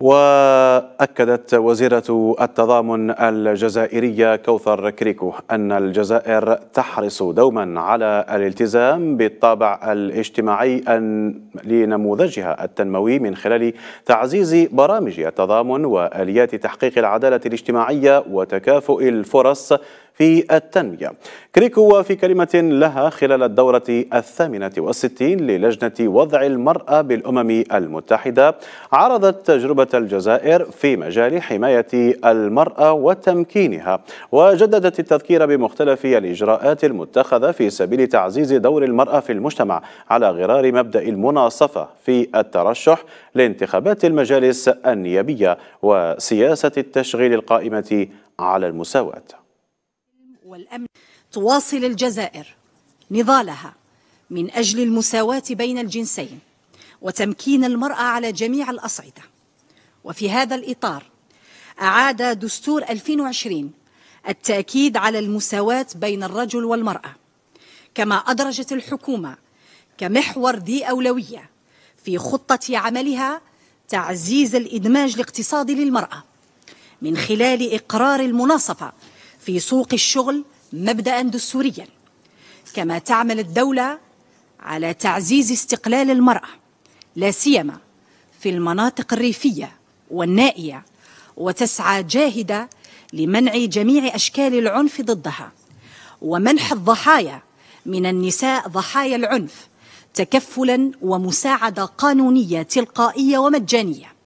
وأكدت وزيرة التضامن الجزائرية كوثر كريكو أن الجزائر تحرص دوما على الالتزام بالطابع الاجتماعي لنموذجها التنموي من خلال تعزيز برامج التضامن وآليات تحقيق العدالة الاجتماعية وتكافؤ الفرص في التنمية كريكو في كلمة لها خلال الدورة الثامنة والستين للجنة وضع المرأة بالأمم المتحدة عرضت تجربة الجزائر في مجال حماية المرأة وتمكينها وجددت التذكير بمختلف الإجراءات المتخذة في سبيل تعزيز دور المرأة في المجتمع على غرار مبدأ المناصفة في الترشح لانتخابات المجالس النيابية وسياسة التشغيل القائمة على المساواه والأمن تواصل الجزائر نضالها من أجل المساواة بين الجنسين وتمكين المرأة على جميع الأصعدة وفي هذا الإطار أعاد دستور 2020 التأكيد على المساواة بين الرجل والمرأة كما أدرجت الحكومة كمحور ذي أولوية في خطة عملها تعزيز الإدماج الاقتصادي للمرأة من خلال إقرار المناصفة في سوق الشغل مبدأ دستوريا كما تعمل الدولة على تعزيز استقلال المرأة لا سيما في المناطق الريفية والنائية وتسعى جاهدة لمنع جميع أشكال العنف ضدها ومنح الضحايا من النساء ضحايا العنف تكفلا ومساعدة قانونية تلقائية ومجانية